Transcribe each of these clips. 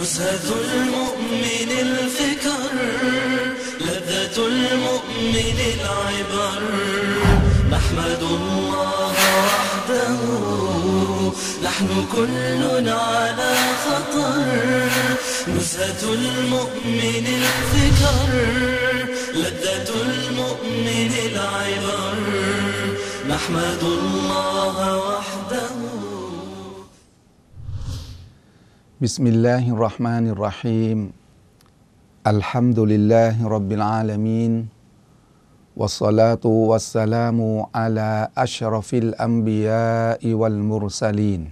نزهة المؤمن الفكر لذة المؤمن العبر نحمد الله وحده نحن كل على خطر نزهة المؤمن الفكر لذة المؤمن العبر نحمد الله وحده بسم الله الرحمن الرحيم الحمد لله رب العالمين والصلاة والسلام على أشرف الأنبياء والمرسلين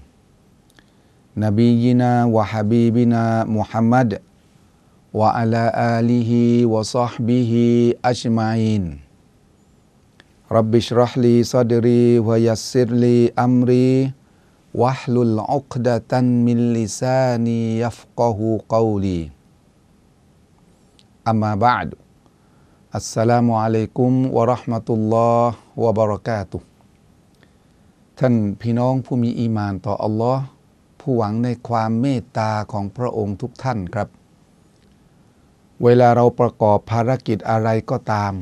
نبينا وحبيبنا محمد وعلى آله وصحبه أجمعين رب اشرح لي صدري ويسر لي أمري วะฮลุลอุกดะตันมิลลิซานียัฟกะฮูกอลีอัมมาบาดอัสสลามุอะลัยกุมวะราะห์มะตุลลอฮ์วะบะเราะกาตุท่านพี่น้องผู้มีอีมานต่ออัลลอฮ์ผู้หวังในความเมตตาของพระองค์ทุกท่านครับ เวลาเราประกอบภารกิจอะไรก็ตาม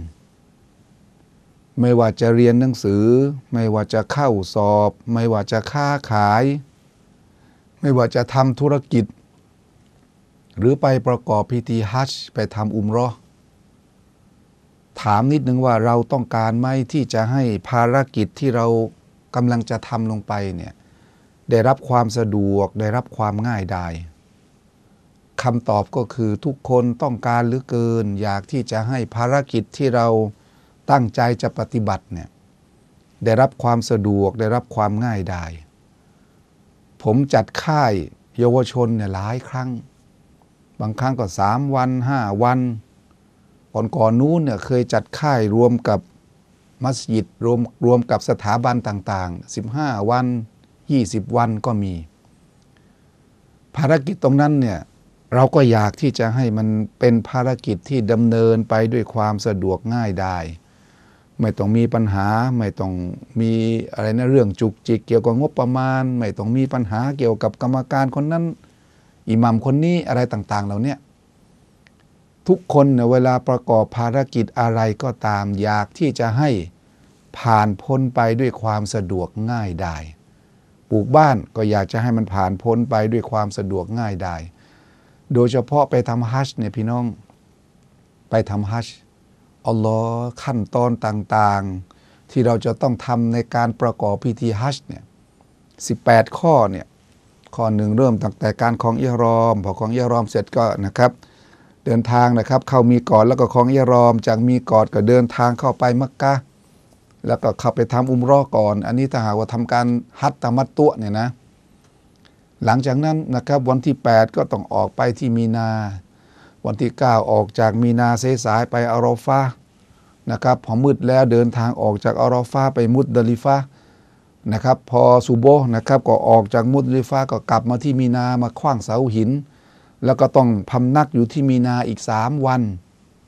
ไม่ว่าจะเรียนหนังสือ ไม่ว่าจะเข้าสอบ ไม่ว่าจะค้าขาย ไม่ว่าจะทำธุรกิจ หรือไปประกอบพิธีฮัจจ์ไปทำอุมรอถามนิดนึงว่าเราต้องการไหมที่จะให้ภารกิจที่เรากำลังจะทำลงไปเนี่ยได้รับความสะดวกได้รับความง่ายดายคำตอบก็คือทุกคนต้องการหรือเกิน อยากที่จะให้ภารกิจที่เราตั้งใจจะปฏิบัติเนี่ย ได้รับความสะดวกได้รับความง่ายดาย ผมจัดค่ายเยาวชนเนี่ยหลายครั้ง บางครั้งก็สามวันห้าวัน ก่อนก่อนนู้นเนี่ยเคยจัดค่ายรวมกับมัสยิดรวมรวมกับสถาบันต่างๆ15 วัน 20 วันก็มี ภารกิจตรงนั้นเนี่ย เราก็อยากที่จะให้มันเป็นภารกิจที่ดำเนินไปด้วยความสะดวกง่ายดายไม่ต้องมีปัญหาไม่ต้องมีอะไรนะเรื่องจุกจิกเกี่ยวกับงบประมาณ ไม่ต้องมีปัญหาเกี่ยวกับกรรมการคนนั้น อิหมัมคนนี้อะไรต่าง ๆ เหล่านี้ทุกคนเนี่ย เวลาประกอบภารกิจอะไรก็ตาม อยากที่จะให้ผ่านพ้นไปด้วยความสะดวกง่ายได้ปลูกบ้านก็อยากจะให้มันผ่านพ้นไปด้วยความสะดวกง่ายได้โดยเฉพาะไปทำฮัชเนี่ยพี่น้องไปทำฮัชอัลลอฮ์ขั้นตอนต่างๆที่เราจะต้องทำในการประกอบพิธีฮัจญ์เนี่ยสิข้อเนี่ยข้อหนึ่งเริ่มตั้งแต่การของอิรอมพอของอิรอมเสร็จก็นะครับ เดินทางนะครับ เข้ามีกอดแล้วก็ของอิรอมจากมีกอดก็เดินทางเข้าไปมักกะแล้วก็เข้าไปทำอุมรอก่อน อันนี้ถ้าหากว่าทำการฮัตตามัตตุเนี่ยนะหลังจากนั้นนะครับวันที่ 8 ก็ต้องออกไปที่มีนาวันที่ 9 ออกจากมีนาเซสายไปอารอฟานะครับ พอมืดแล้วเดินทางออกจากอารอฟาไปมุดดลิฟานะครับ พอซูโบนะครับ ก็ออกจากมุดดลิฟาก็กลับมาที่มีนามาคว้างเสาหิน แล้วก็ต้องพำนักอยู่ที่มีนาอีก 3 วัน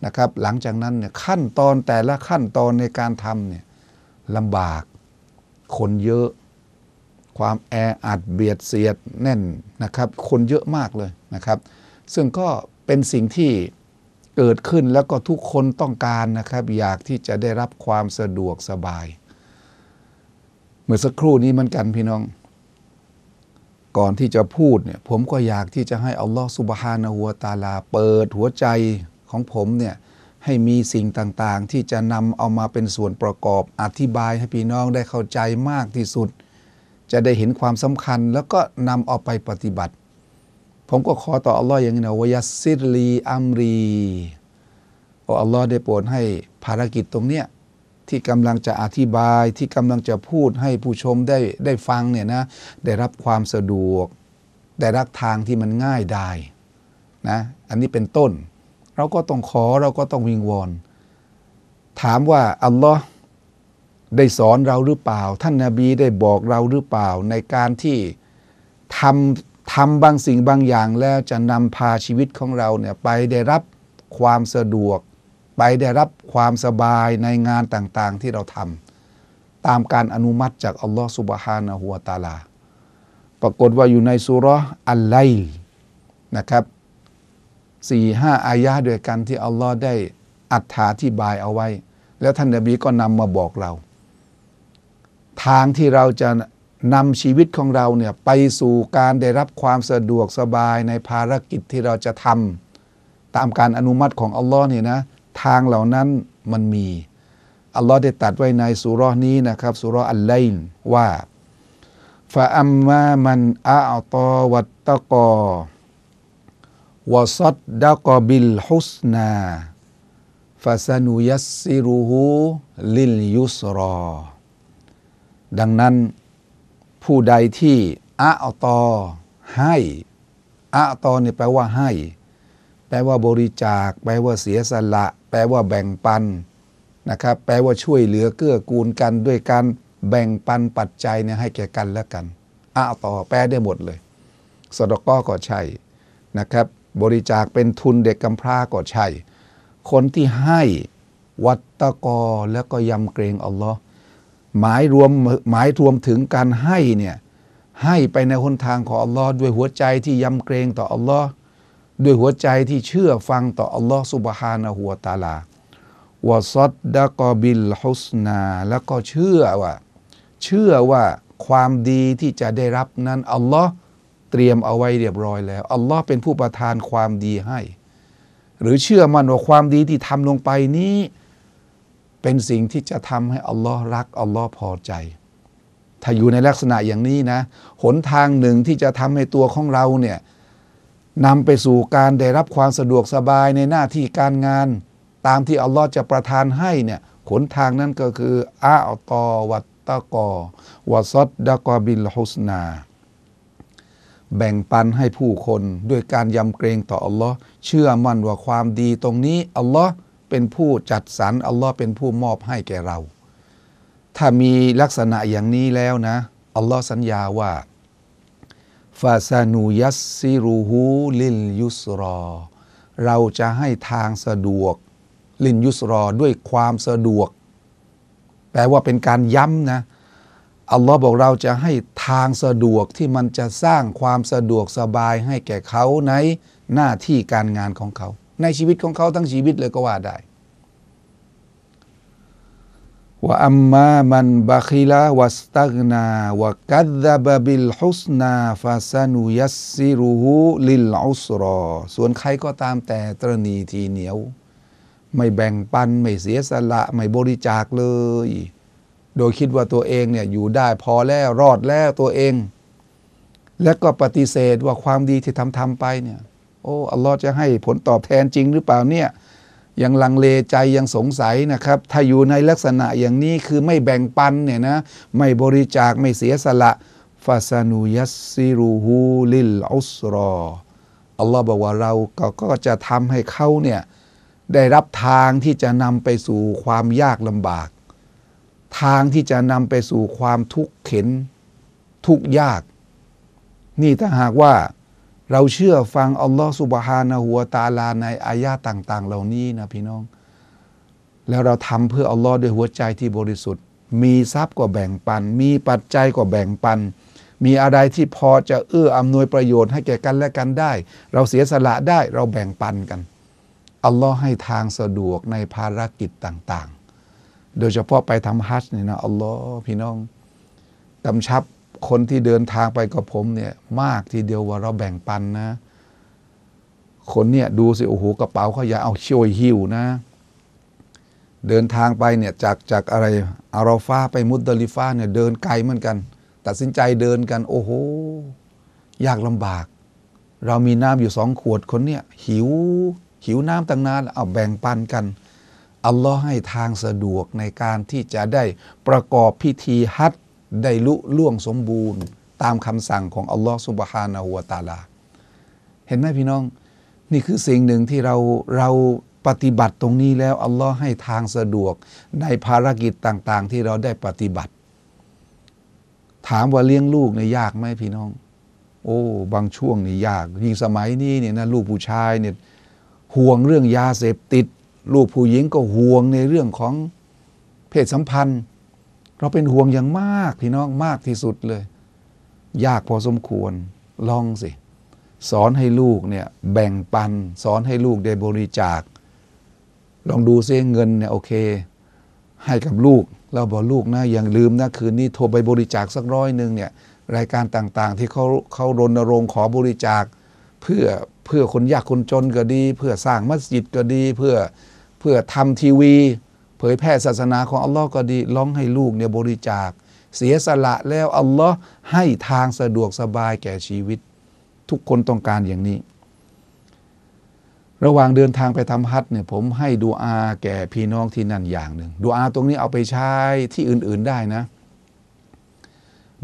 นะครับ หลังจากนั้นเนี่ยขั้นตอนแต่ละขั้นตอนในการทำเนี่ยลำบาก คนเยอะ ความแออัดเบียดเสียดแน่นนะครับ คนเยอะมากเลยนะครับ ซึ่งก็เป็นสิ่งที่เกิดขึ้นแล้วก็ทุกคนต้องการนะครับ อยากที่จะได้รับความสะดวกสบาย เมื่อสักครู่นี้มันกันพี่น้อง ก่อนที่จะพูดเนี่ยผมก็อยากที่จะให้อัลลอฮฺสุบฮานาหัวตาลาเปิดหัวใจของผมเนี่ยให้มีสิ่งต่างๆ ที่จะนำเอามาเป็นส่วนประกอบอธิบายให้พี่น้องได้เข้าใจมากที่สุด จะได้เห็นความสำคัญ แล้วก็นำเอาไปปฏิบัติผมก็ขอต่ออัลลอฮ์อย่างนี้นะวยัสซิลีอัมรีโอ้อัลลอฮ์ได้โปรดให้ภารกิจตรงเนี้ยที่กำลังจะอธิบายที่กำลังจะพูดให้ผู้ชมได้ได้ฟังเนี่ยนะได้รับความสะดวกได้รับทางที่มันง่ายได้นะอันนี้เป็นต้น เราก็ต้องขอเราก็ต้องวิงวอนถามว่าอัลลอฮ์ได้สอนเราหรือเปล่า ท่านนาบีได้บอกเราหรือเปล่า ในการที่ทำทำบางสิ่งบางอย่างแล้วจะนำพาชีวิตของเราเนี่ย ไปได้รับความสะดวก ไปได้รับความสบายในงานต่าง ๆที่เราทำตามการอนุมัติจากอัลลอฮฺสุบฮานะฮุวาตาลา ปรากฏว่าอยู่ในสุรอัลไลนะครับสี่ห้าอายะด้วยกันที่อัลลอฮ์ได้อัถาที่บายเอาไว้ แล้วท่านนบีก็นำมาบอกเรา ทางที่เราจะนำชีวิตของเราเนี่ย ไปสู่การได้รับความสะดวกสบายในภารกิจที่เราจะทำตามการอนุมัติของอัลลอฮ์เนี่ยนะ ทางเหล่านั้นมันมีอัลลอฮ์ได้ตัดไว้ในสุรอนี้นะครับสุร์อัลไลน์ว่าฟาอัมมามันอาอตอวัตตะกอวสัดดะกอบิลฮุสนาฟาสนุยัสซิรุฮูลิลยุสรอดังนั้นผู้ใดที่อะอตอให้อะตอเนี่ยแปลว่าให้ แปลว่าบริจาค แปลว่าเสียสละแปลว่าแบ่งปันนะครับแปลว่าช่วยเหลือเกื้อกูลกันด้วยการแบ่งปันปัจจัยเนี่ยให้แก่กันและกันอะตอแปลได้หมดเลยสดกก็ใช่นะครับ บริจาคเป็นทุนเด็กกำพร้าก็ใช่ คนที่ให้วัตตกอ แล้วก็ยำเกรงอัลลอฮ์หมายรวมหมายรวมถึงการให้เนี่ยให้ไปในหนทางของอัลลอฮ์ด้วยหัวใจที่ยำเกรงต่ออัลลอฮ์ด้วยหัวใจที่เชื่อฟังต่ออัลลอฮ์สุบฮานะหัวตาลาวะซัดดะกอบิลฮุสนา แล้วก็เชื่อว่า เชื่อว่าความดีที่จะได้รับนั้นอัลลอฮ์เตรียมเอาไว้เรียบร้อยแล้วอัลลอฮ์เป็นผู้ประทานความดีให้ หรือเชื่อมั่นว่าความดีที่ทำลงไปนี้เป็นสิ่งที่จะทำให้อัลลอฮ์รักอัลลอฮ์พอใจ ถ้าอยู่ในลักษณะอย่างนี้นะ หนทางหนึ่งที่จะทำให้ตัวของเราเนี่ยนำไปสู่การได้รับความสะดวกสบายในหน้าที่การงาน ตามที่อัลลอฮ์จะประทานให้เนี่ย หนทางนั้นก็คืออาอตอวัตตะกอวัสดดะกอบิลฮุสนา แบ่งปันให้ผู้คนด้วยการยำเกรงต่ออัลลอฮ์เชื่อมั่นว่าความดีตรงนี้อัลลอฮ์เป็นผู้จัดสรรอัลลอฮ์เป็นผู้มอบให้แก่เรา ถ้ามีลักษณะอย่างนี้แล้วนะอัลลอฮ์สัญญาว่าฟาซานูยัสซิรูฮูลินยุสรอ เราจะให้ทางสะดวก ลินยุสรอด้วยความสะดวก แปลว่าเป็นการย้ำนะอัลลอฮ์บอกเราจะให้ทางสะดวกที่มันจะสร้างความสะดวกสบายให้แก่เขาในหน้าที่การงานของเขาในชีวิตของเขาทั้งชีวิตเลยก็ว่าได้ ว่าอัมมามันบัคิลาวัสตักนาวกัดดาบบิลฮุสนาฟาซานุยัสซิรุฮูลิลอุสรอส่วนใครก็ตามแต่ตรณีทีเหนียว ไม่แบ่งปันไม่เสียสละ ไม่บริจาคเลย โดยคิดว่าตัวเองเนี่ย อยู่ได้พอแล้วรอดแล้วตัวเอง และก็ปฏิเสธว่าความดีที่ทำทำไปเนี่ยโอ้ อัลลอฮ์จะให้ผลตอบแทนจริงหรือเปล่าเนี่ย ยังลังเลใจยังสงสัยนะครับ ถ้าอยู่ในลักษณะอย่างนี้คือไม่แบ่งปันเนี่ยนะ ไม่บริจาคไม่เสียสละฟาซานุยัสซิรูฮูลิลอุสรออัลลอฮ์บอกว่าเรา ก็จะทำให้เขาเนี่ย ได้รับทางที่จะนำไปสู่ความยากลำบาก ทางที่จะนำไปสู่ความทุกข์เข็น ทุกข์ยาก นี่ถ้าหากว่าเราเชื่อฟังอัลลอฮ์สุบฮานะหัวตาลาในอายาต่าง ๆ เหล่านี้นะ พี่น้อง แล้วเราทำเพื่ออัลลอฮ์ด้วยหัวใจที่บริสุทธิ์ มีทรัพย์ก็แบ่งปัน มีปัจจัยก็แบ่งปัน มีอะไรที่พอจะเอื้ออำนวยประโยชน์ให้แก่กันและกันได้ เราเสียสละได้เราแบ่งปันกันอัลลอฮ์ให้ทางสะดวกในภารกิจต่าง ๆ โดยเฉพาะไปทำฮัจญ์นี่นะอัลลอฮ์พี่น้องกำชับคนที่เดินทางไปกับผมเนี่ย มากทีเดียวว่าเราแบ่งปันนะ คนเนี่ยดูสิโอ้โหกระเป๋าเขาอย่าเอาช่วยหิวนะ เดินทางไปเนี่ยจากจากอะไรอาราฟาไปมุดดลิฟาเนี่ยเดินไกลเหมือนกัน ตัดสินใจเดินกัน โอ้โหยากลำบาก เรามีน้ำอยู่สองขวดคนเนี่ยหิวหิวน้ำตั้งนานเอาแบ่งปันกันอัลลอฮ์ให้ทางสะดวกในการที่จะได้ประกอบพิธีฮัจได้ลุ ล่วงสมบูรณ์ตามคำสั่งของอัลลอฮฺสุบฮานาหัวตาลา เห็นไหมพี่น้อง นี่คือสิ่งหนึ่งที่เราเราปฏิบัติตรงนี้แล้วอัลลอฮ์ให้ทางสะดวก ในภารกิจต่าง ๆ ที่เราได้ปฏิบัติ ถามว่าเลี้ยงลูกเนี่ยยากไหมพี่น้อง โอ้ บางช่วงนี่ยากยิ่งสมัยนี้เนี่ยนะลูกผู้ชายเนี่ยห่วงเรื่องยาเสพติด ลูกผู้หญิงก็ห่วงในเรื่องของเพศสัมพันธ์เราเป็นห่วงอย่างมากพี่น้องมากที่สุดเลยยากพอสมควร ลองสิสอนให้ลูกเนี่ย แบ่งปัน สอนให้ลูกได้บริจาค ลองดูซิเงินเนี่ยโอเค ให้กับลูกเราบอกลูกนะอย่างลืมนะคืนนี้โทรไปบริจาคสักร้อยหนึ่งเนี่ยรายการต่าง ๆ ที่เขาเขารณรงค์ขอบริจาคเพื่อเพื่อคนยากคนจนก็ดี เพื่อสร้างมัสยิดก็ดีเพื่อเพื่อทำทีวีผยแพร่ศาสนาของ อัลลอฮ์ก็ดีร้องให้ลูกเนี่ยบริจาค เสียสละแล้ว อัลลอฮ์ให้ทางสะดวกสบายแก่ชีวิต ทุกคนต้องการอย่างนี้ ระหว่างเดินทางไปทำฮัทเนี่ยผมให้ดูอาแก่พี่น้องที่นั่นอย่างหนึ่งดูอาตรงนี้เอาไปใช้ที่อื่น ๆได้นะ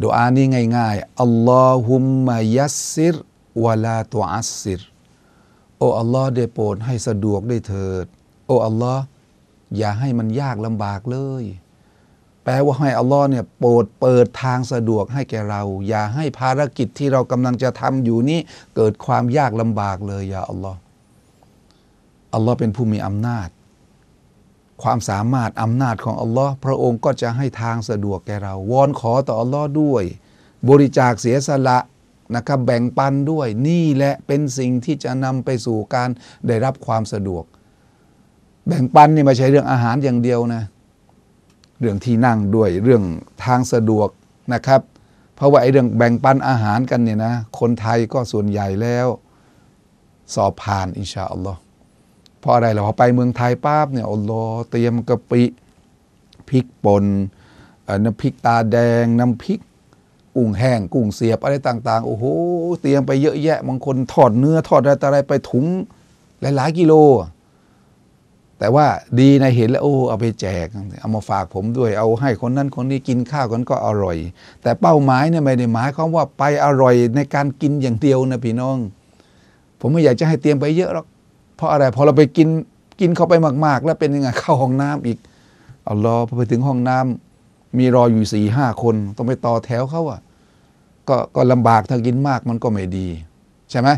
ดูอานี้ง่ายๆอัลลอฮุมมายัสซิรวะลาตุอัสซิรโอ้อัลลอฮ์ได้โปรดให้สะดวกได้เถิดโอ้อัลลอฮ์อย่าให้มันยากลำบากเลย แปลว่าให้อัลลอฮ์เนี่ยโปรดเปิดทางสะดวกให้แก่เรา อย่าให้ภารกิจที่เรากำลังจะทำอยู่นี้ เกิดความยากลำบากเลย อย่าอัลลอฮ์อัลลอฮ์เป็นผู้มีอำนาจ ความสามารถอำนาจของอัลลอฮ์พระองค์ก็จะให้ทางสะดวกแก่เรา วอนขอต่ออัลลอฮ์ด้วย บริจาคเสียสละนะครับ แบ่งปันด้วยนี่แหละเป็นสิ่งที่จะนำไปสู่การได้รับความสะดวกแบ่งปันนี่ไม่ใช่เรื่องอาหารอย่างเดียวนะ เรื่องที่นั่งด้วยเรื่องทางสะดวกนะครับ เพราะว่าไอ้เรื่องแบ่งปันอาหารกันเนี่ยนะ คนไทยก็ส่วนใหญ่แล้ว สอบผ่านอินชาอัลลอฮ์เพราะอะไรเราพอไปเมืองไทยปั๊บเนี่ยอัลลอฮ์เตรียมกะปิพริกป่นน้ำพริกตาแดงน้ำพริกกุ้งแห้งกุ้งเสียบอะไรต่างๆโอ้โหเตรียมไปเยอะแยะบางคนทอดเนื้อทอดอะไรอะไรไปถุงหลายๆกิโลแต่ว่าดีนะเห็นแล้วโอ้เอาไปแจกเอามาฝากผมด้วยเอาให้คนนั้นคนนี้กินข้าวกันก็อร่อย แต่เป้าหมายเนี่ยไม่ได้หมายความว่าไปอร่อยในการกินอย่างเดียวนะพี่น้อง ผมไม่อยากจะให้เตรียมไปเยอะหรอกเพราะอะไรพอเราไปกินกินเข้าไปมาก ๆ แล้วเป็นยังไงเข้าห้องน้ำอีกเอารอพอไปถึงห้องน้ำ มีรออยู่สี่ห้าคน ต้องไปต่อแถวเขาอะก็ก็ลำบากถ้ากินมากมันก็ไม่ดี ใช่ไหม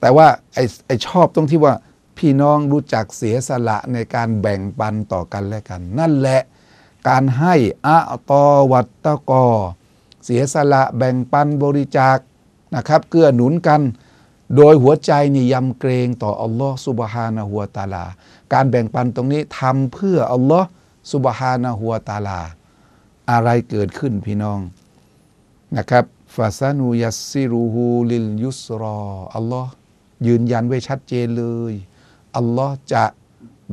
แต่ว่าไอ้ไอชอบตรงที่ว่าพี่น้องรู้จักเสียสละในการแบ่งปันต่อกันและกัน นั่นแหละการให้อะตอวัตตกอเสียสละแบ่งปันบริจาคนะครับเกื้อหนุนกัน โดยหัวใจนี่ยำเกรงต่ออัลลอฮ์สุบฮานะหัวตาลา การแบ่งปันตรงนี้ทำเพื่ออัลลอฮ์สุบฮานะหัวตาลา อะไรเกิดขึ้นพี่น้องนะครับฟาซานูยัสซิรูฮูลิลยุสรออัลลอฮ์ยืนยันไว้ชัดเจนเลยอัลลอฮ์จะ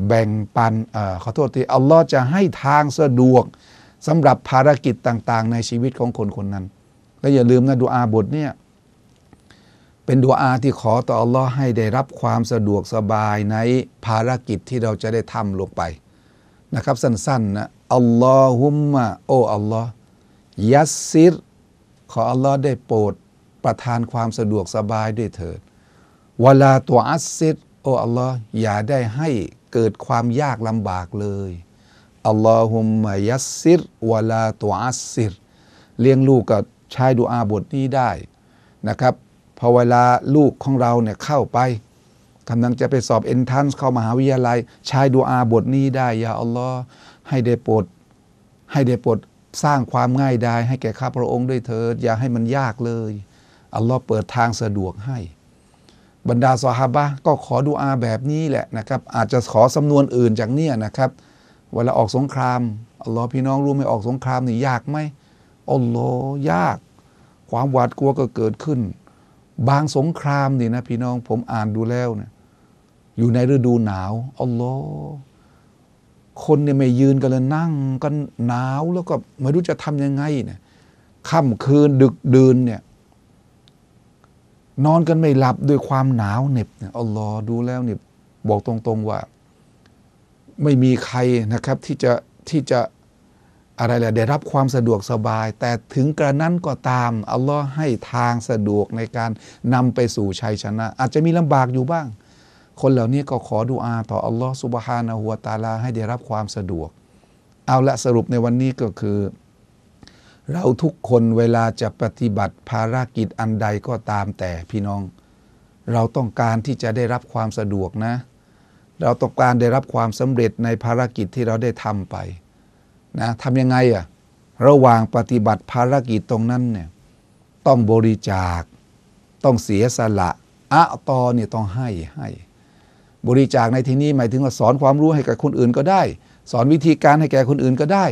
แบ่งปันอขอโทษทีอัลลอฮ์จะให้ทางสะดวกสำหรับภารกิจต่าง ๆ ในชีวิตของคนคนนั้นและอย่าลืมนะดูอาบทเนี่ยเป็นดูอาที่ขอต่ออัลลอฮ์ให้ได้รับความสะดวกสบายในภารกิจที่เราจะได้ทำลงไปนะครับ สั้นๆนะอัลลอฮุมะโออัลลอฮ์ยัสซิรขออัลลอฮ์ได้โปรดประทานความสะดวกสบายด้วยเถิดวลาตัวอัสซิรโอ้ อัลลอฮ์อย่าได้ให้เกิดความยากลำบากเลยอัลลอฮุมมายัสซิรวะลาตัวอัสซิรเลี้ยงลูกก็ใช้ดูอาบทนี้ได้นะครับพอเวลาลูกของเราเนี่ยเข้าไปกำลังจะไปสอบเอนทันส์เข้ามหาวิทยาลัยใช้ดูอาบทนี้ได้ยาอัลลอฮ์ให้ได้โปรดให้ได้โปรดสร้างความง่ายดายให้แก่ข้าพระองค์ด้วยเถิด อย่าให้มันยากเลย อัลลอฮ์เปิดทางสะดวกให้บรรดาสหาบะก็ขอดูอาแบบนี้แหละนะครับ อาจจะขอสำนวนอื่นจากเนี่ยนะครับ เวลาออกสงครามอัลลอฮ์พี่น้องรู้ไหมออกสงครามนี่ ยากไหมอัลลอฮ์ยาก ความหวาดกลัวก็เกิดขึ้น บางสงครามนี่นะ พี่น้องผมอ่านดูแล้วเนะอยู่ในฤดูหนาวอัลลอฮ์คนเนี่ยไม่ยืนกันเลยนั่งกันหนาวแล้วก็ไม่รู้จะทำยังไงเนี่ยค่ำคืนดึกดื่นเนี่ยนอนกันไม่หลับด้วยความหนาวเหน็บเอัลลอฮ์ดูแล้วเนี่ยบอกตรงๆว่า ไม่มีใครนะครับ ที่จะที่จะอะไรแหละได้รับความสะดวกสบาย แต่ถึงกระนั้นก็ตามอัลลอฮ์ให้ทางสะดวกในการนำไปสู่ชัยชนะ อาจจะมีลำบากอยู่บ้าง คนเหล่านี้ก็ขอดุอาต่ออัลลอฮ์สุบฮานะหัวตาลาให้ได้รับความสะดวก เอาละสรุปในวันนี้ก็คือเราทุกคนเวลาจะปฏิบัติภารกิจอันใดก็ตามแต่พี่น้อง เราต้องการที่จะได้รับความสะดวกนะ เราต้องการได้รับความสำเร็จในภารกิจที่เราได้ทำไปนะทำยังไงอะระหว่างปฏิบัติภารกิจตรงนั้นเนี่ยต้องบริจาคต้องเสียสละอะตอเนี่ยต้องให้ให้ บริจาคในที่นี้ หมายถึงว่าสอนความรู้ให้กับคนอื่นก็ได้ สอนวิธีการให้แก่คนอื่นก็ได้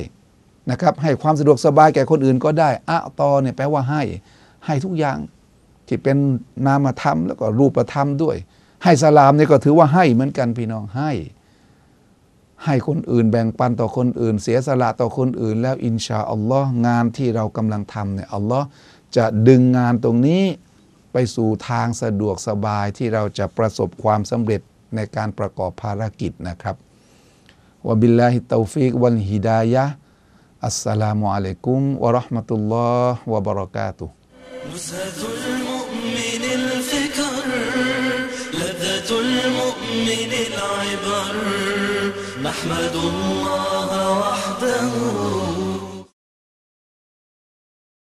นะครับให้ความสะดวกสบายแก่คนอื่นก็ได้ อะตอเนี่ยแปลว่าให้ ให้ทุกอย่างที่เป็นนามธรรม แล้วก็รูปธรรมด้วย ให้สลามเนี่ยก็ถือว่าให้เหมือนกันพี่น้องให้ ให้คนอื่นแบ่งปันต่อคนอื่น เสียสละต่อคนอื่น แล้วอินชาอัลลอฮ์งานที่เรากำลังทำเนี่ยอัลลอฮ์จะดึงงานตรงนี้ไปสู่ทางสะดวกสบายที่เราจะประสบความสำเร็จในการประกอบภารกิจนะครับวบิลลาฮิตตอฟิกวันฮิดายะ السلام عليكم ورحمة الله وبركاته لذة المؤمن الفكر لذة المؤمن العبر نحمد الله وحده